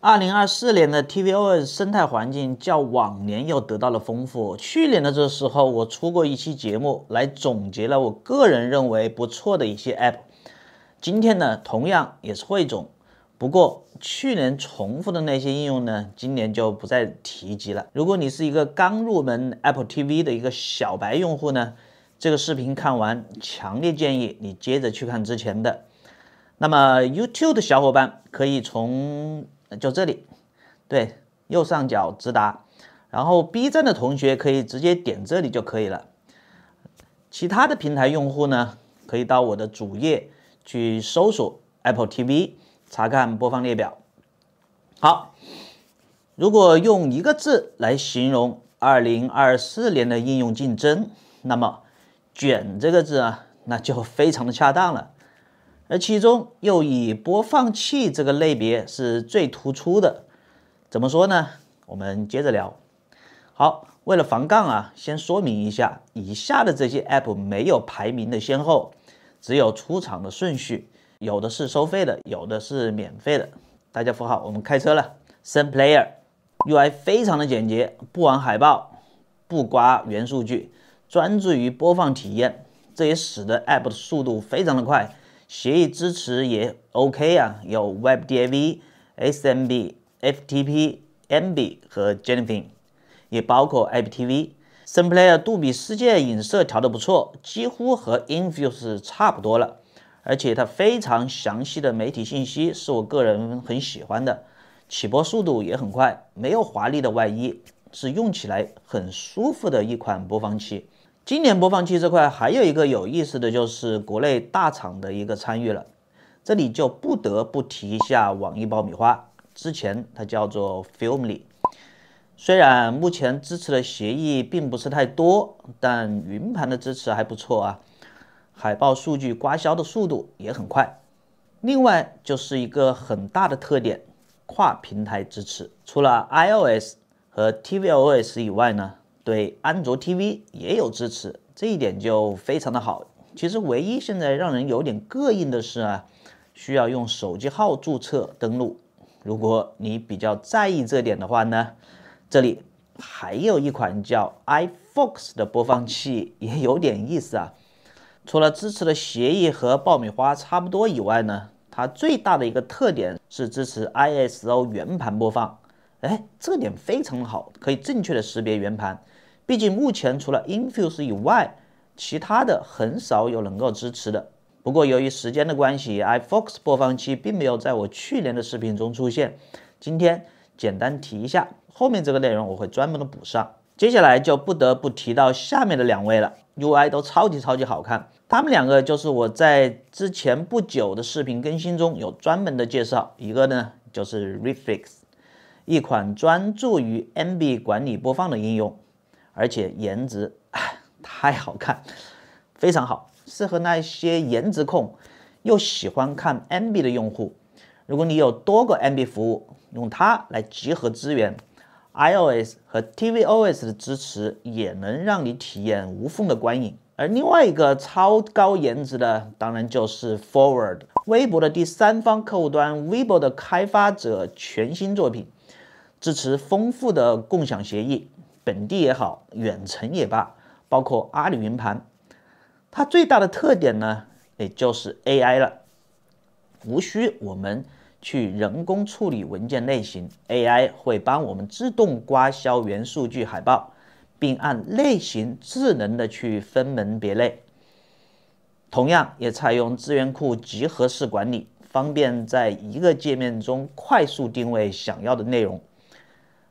二零二四年的 TVOS 生态环境较往年又得到了丰富。去年的这时候，我出过一期节目来总结了我个人认为不错的一些 App。今天呢，同样也是汇总，不过去年重复的那些应用呢，今年就不再提及了。如果你是一个刚入门 Apple TV 的一个小白用户呢，这个视频看完，强烈建议你接着去看之前的。那么 YouTube 的小伙伴可以从。就这里，对右上角直达，然后 B 站的同学可以直接点这里就可以了。其他的平台用户呢，可以到我的主页去搜索 Apple TV，查看播放列表。好，如果用一个字来形容2024年的应用竞争，那么“卷”这个字啊，那就非常的恰当了。而其中又以播放器这个类别是最突出的。怎么说呢？我们接着聊。好，为了防杠啊，先说明一下，以下的这些 App 没有排名的先后，只有出场的顺序。有的是收费的，有的是免费的。大家扶好，我们开车了。Simple Player UI 非常的简洁，不玩海报，不刮元数据，专注于播放体验，这也使得 App 的速度非常的快。协议支持也 OK 啊，有 WebDAV、SMB、FTP、m b 和 j e n n i f i n 也包括 IPTV。s i m p l e y i r 杜比世界影色调得不错，几乎和 Infuse 差不多了，而且它非常详细的媒体信息是我个人很喜欢的。起播速度也很快，没有华丽的外衣，是用起来很舒服的一款播放器。今年播放器这块还有一个有意思的就是国内大厂的一个参与了，这里就不得不提一下网易爆米花，之前它叫做 Filmly，虽然目前支持的协议并不是太多，但云盘的支持还不错啊，海报数据刮削的速度也很快，另外就是一个很大的特点，跨平台支持，除了 iOS 和 TVOS 以外呢。对安卓 TV 也有支持，这一点就非常的好。其实唯一现在让人有点膈应的是啊，需要用手机号注册登录。如果你比较在意这点的话呢，这里还有一款叫 iFox 的播放器也有点意思啊。除了支持的协议和爆米花差不多以外呢，它最大的一个特点是支持 ISO 圆盘播放。哎，这点非常好，可以正确的识别圆盘。毕竟目前除了 Infuse 以外，其他的很少有能够支持的。不过由于时间的关系，iFox 播放器并没有在我去年的视频中出现。今天简单提一下，后面这个内容我会专门的补上。接下来就不得不提到下面的两位了，UI 都超级超级好看。他们两个就是我在之前不久的视频更新中有专门的介绍。一个呢就是 r e f i x 一款专注于 MB 管理播放的应用。而且颜值太好看，非常好，适合那些颜值控又喜欢看 m B 的用户。如果你有多个 m B 服务，用它来集合资源，I O S 和 T V O S 的支持也能让你体验无缝的观影。而另外一个超高颜值的，当然就是 Forward 微博的第三方客户端，微博的开发者全新作品，支持丰富的共享协议。本地也好，远程也罢，包括阿里云盘，它最大的特点呢，也就是 AI 了。无需我们去人工处理文件类型，AI 会帮我们自动刮削元数据海报，并按类型智能的去分门别类。同样也采用资源库集合式管理，方便在一个界面中快速定位想要的内容。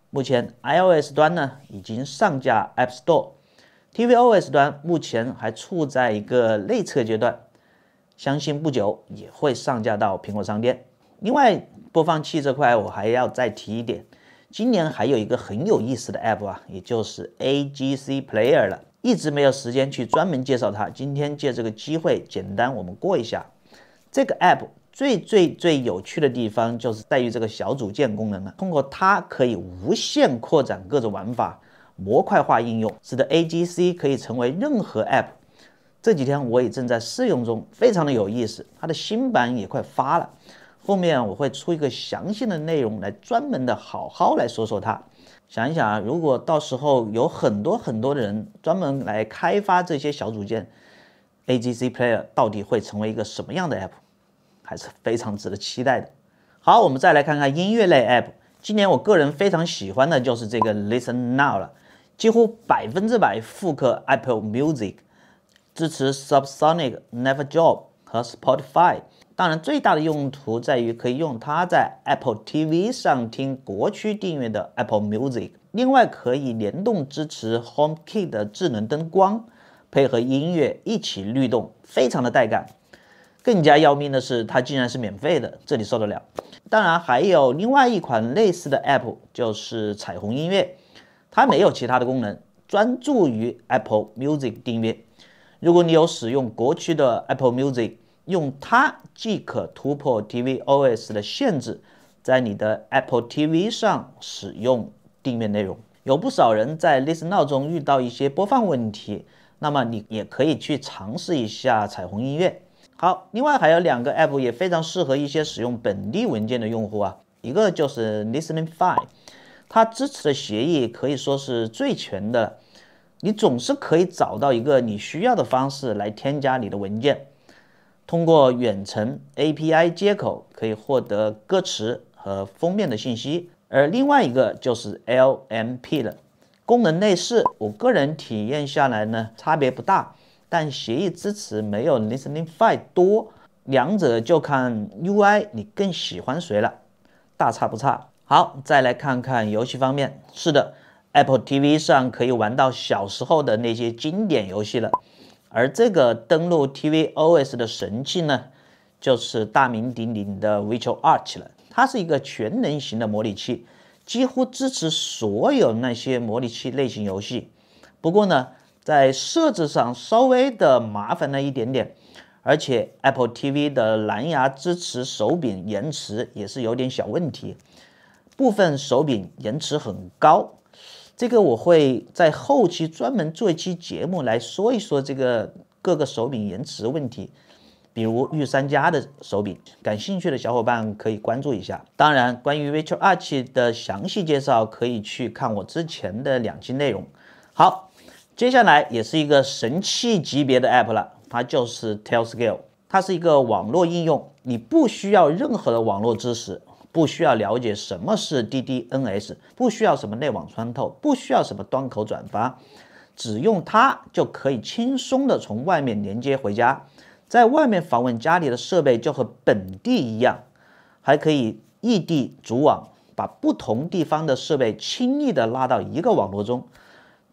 目前 iOS 端呢已经上架 App Store，tvOS 端目前还处在一个内测阶段，相信不久也会上架到苹果商店。另外，播放器这块我还要再提一点，今年还有一个很有意思的 App 啊，也就是 AGC Player 了，一直没有时间去专门介绍它，今天借这个机会简单我们过一下这个 App。最最最有趣的地方就是在于这个小组件功能了，通过它可以无限扩展各种玩法，模块化应用，使得 AGC 可以成为任何 App。这几天我也正在试用中，非常的有意思。它的新版也快发了，后面我会出一个详细的内容来专门的好好来说说它。想一想啊，如果到时候有很多很多的人专门来开发这些小组件，AGC Player 到底会成为一个什么样的 App？还是非常值得期待的。好，我们再来看看音乐类 App。今年我个人非常喜欢的就是这个 Listen Now 了，几乎百分之百复刻 Apple Music，支持 Subsonic、n e v e r j o b 和 Spotify。当然，最大的用途在于可以用它在 Apple TV 上听国区订阅的 Apple Music，另外可以联动支持 HomeKit 的智能灯光，配合音乐一起律动，非常的带感。更加要命的是，它竟然是免费的，这里受得了。当然，还有另外一款类似的 App，就是彩虹音乐，它没有其他的功能，专注于 Apple Music 订阅。如果你有使用国区的 Apple Music，用它即可突破 TVOS 的限制，在你的 Apple TV 上使用订阅内容。有不少人在 l i s t e n o w 中遇到一些播放问题，那么你也可以去尝试一下彩虹音乐。好，另外还有两个 app 也非常适合一些使用本地文件的用户啊，一个就是 l i s t e n i f i 它支持的协议可以说是最全的，你总是可以找到一个你需要的方式来添加你的文件。通过远程 API 接口可以获得歌词和封面的信息，而另外一个就是 LMP 了，功能类似，我个人体验下来呢，差别不大。但协议支持没有 Listening f i e 多，两者就看 UI 你更喜欢谁了，大差不差。好，再来看看游戏方面，是的，Apple TV 上可以玩到小时候的那些经典游戏了。而这个登录 TV OS 的神器呢，就是大名鼎鼎的 Virtual Arch 了，它是一个全能型的模拟器，几乎支持所有那些模拟器类型游戏。不过呢。在设置上稍微的麻烦了一点点，而且 Apple TV 的蓝牙支持手柄延迟也是有点小问题，部分手柄延迟很高。这个我会在后期专门做一期节目来说一说这个各个手柄延迟问题，比如御三家的手柄，感兴趣的小伙伴可以关注一下。当然，关于 Virtual Arch 的详细介绍，可以去看我之前的两期内容。好。接下来也是一个神器级别的 App 了，它就是 TelScale，它是一个网络应用，你不需要任何的网络知识，不需要了解什么是 DDNS，不需要什么内网穿透，不需要什么端口转发，只用它就可以轻松的从外面连接回家，在外面访问家里的设备就和本地一样，还可以异地组网，把不同地方的设备轻易的拉到一个网络中。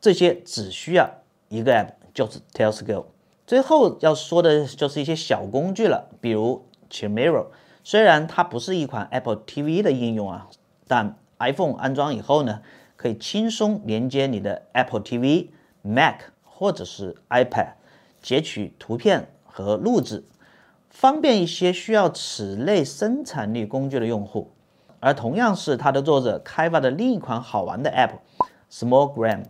这些只需要一个 app，就是 t a i l s c o e 最后要说的就是一些小工具了，比如 Chimero。虽然它不是一款 Apple TV 的应用啊，但 iPhone 安装以后呢，可以轻松连接你的 Apple TV、Mac 或者是 iPad，截取图片和录制，方便一些需要此类生产力工具的用户。而同样是它的作者开发的另一款好玩的 app，Smallgram。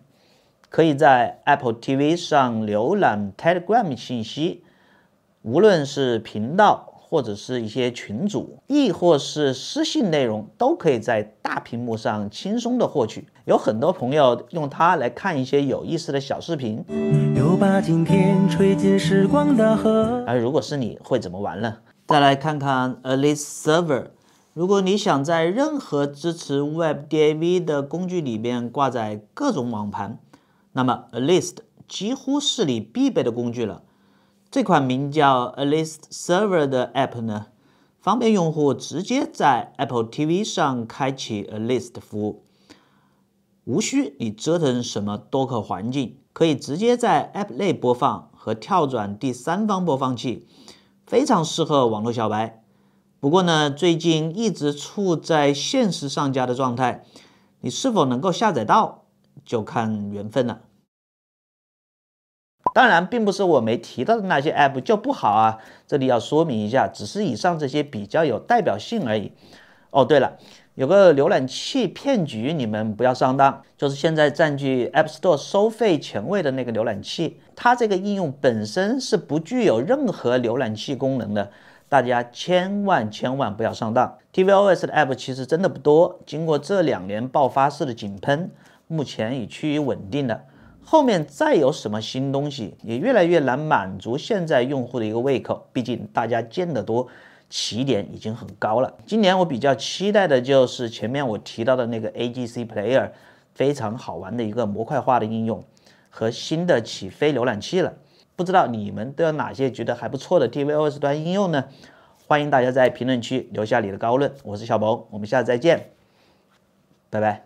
可以在 Apple TV 上浏览 Telegram 信息，无论是频道或者是一些群组，亦或是私信内容，都可以在大屏幕上轻松的获取。有很多朋友用它来看一些有意思的小视频。又把今天吹进时光河。而如果是你会怎么玩呢？再来看看 e l i l e Server，如果你想在任何支持 WebDAV 的工具里边挂载各种网盘。那么，Alist 几乎是你必备的工具了。这款名叫 Alist Server 的 App 呢，方便用户直接在 Apple TV 上开启 Alist 服务，无需你折腾什么 docker 环境，可以直接在 App 内播放和跳转第三方播放器，非常适合网络小白。不过呢，最近一直处在限时上架的状态，你是否能够下载到？就看缘分了。当然，并不是我没提到的那些 app 就不好啊，这里要说明一下，只是以上这些比较有代表性而已。哦，对了，有个浏览器骗局，你们不要上当，就是现在占据 App Store 收费前位的那个浏览器，它这个应用本身是不具有任何浏览器功能的，大家千万千万不要上当。T V O S 的 app 其实真的不多，经过这两年爆发式的井喷。目前已趋于稳定了，后面再有什么新东西，也越来越难满足现在用户的一个胃口。毕竟大家见得多，起点已经很高了。今年我比较期待的就是前面我提到的那个 A G C Player，非常好玩的一个模块化的应用和新的起飞浏览器了。不知道你们都有哪些觉得还不错的 T V O S 端应用呢？欢迎大家在评论区留下你的高论。我是小鹏，我们下次再见，拜拜。